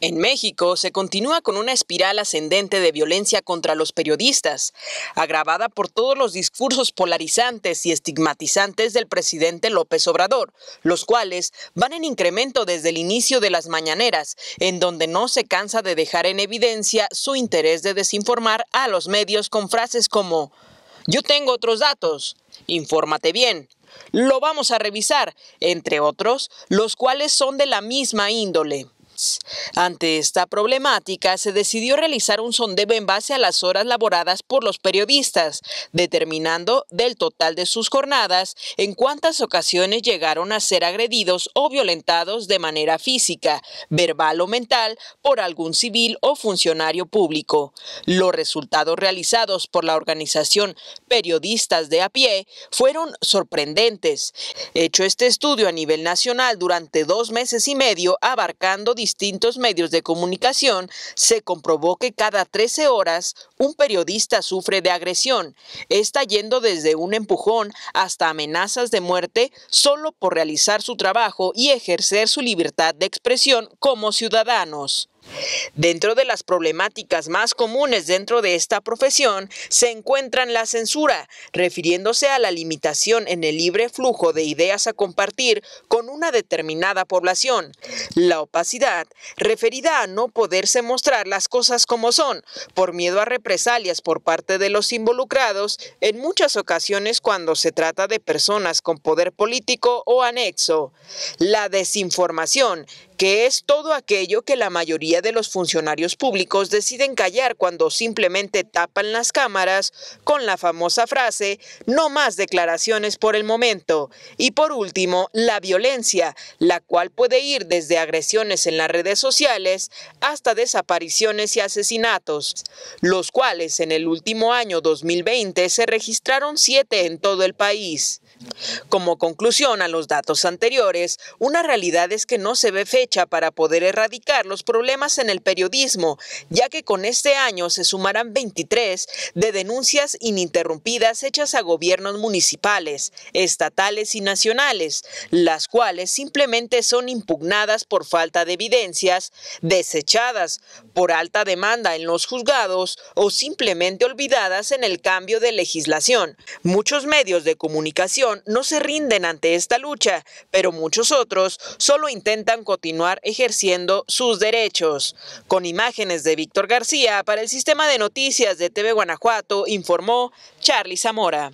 En México se continúa con una espiral ascendente de violencia contra los periodistas, agravada por todos los discursos polarizantes y estigmatizantes del presidente López Obrador, los cuales van en incremento desde el inicio de las mañaneras, en donde no se cansa de dejar en evidencia su interés de desinformar a los medios con frases como yo tengo otros datos, infórmate bien, lo vamos a revisar, entre otros, los cuales son de la misma índole. Ante esta problemática, se decidió realizar un sondeo en base a las horas laboradas por los periodistas, determinando del total de sus jornadas en cuántas ocasiones llegaron a ser agredidos o violentados de manera física, verbal o mental por algún civil o funcionario público. Los resultados realizados por la organización Periodistas de a pie fueron sorprendentes. Hecho este estudio a nivel nacional durante dos meses y medio, abarcando distintos medios de comunicación, se comprobó que cada 13 horas un periodista sufre de agresión, está yendo desde un empujón hasta amenazas de muerte solo por realizar su trabajo y ejercer su libertad de expresión como ciudadanos. Dentro de las problemáticas más comunes dentro de esta profesión se encuentran la censura, refiriéndose a la limitación en el libre flujo de ideas a compartir con una determinada población, la opacidad, referida a no poderse mostrar las cosas como son, por miedo a represalias por parte de los involucrados, en muchas ocasiones cuando se trata de personas con poder político o anexo, la desinformación, que es todo aquello que la mayoría de los funcionarios públicos deciden callar cuando simplemente tapan las cámaras con la famosa frase, no más declaraciones por el momento. Y por último, la violencia, la cual puede ir desde agresiones en las redes sociales hasta desapariciones y asesinatos, los cuales en el último año 2020 se registraron siete en todo el país. Como conclusión a los datos anteriores, una realidad es que no se ve fecha para poder erradicar los problemas en el periodismo, ya que con este año se sumarán 23 de denuncias ininterrumpidas hechas a gobiernos municipales, estatales y nacionales, las cuales simplemente son impugnadas por falta de evidencias, desechadas por alta demanda en los juzgados o simplemente olvidadas en el cambio de legislación. Muchos medios de comunicación no se rinden ante esta lucha, pero muchos otros solo intentan continuar ejerciendo sus derechos. Con imágenes de Víctor García para el sistema de noticias de TV Guanajuato, informó Charlie Zamora.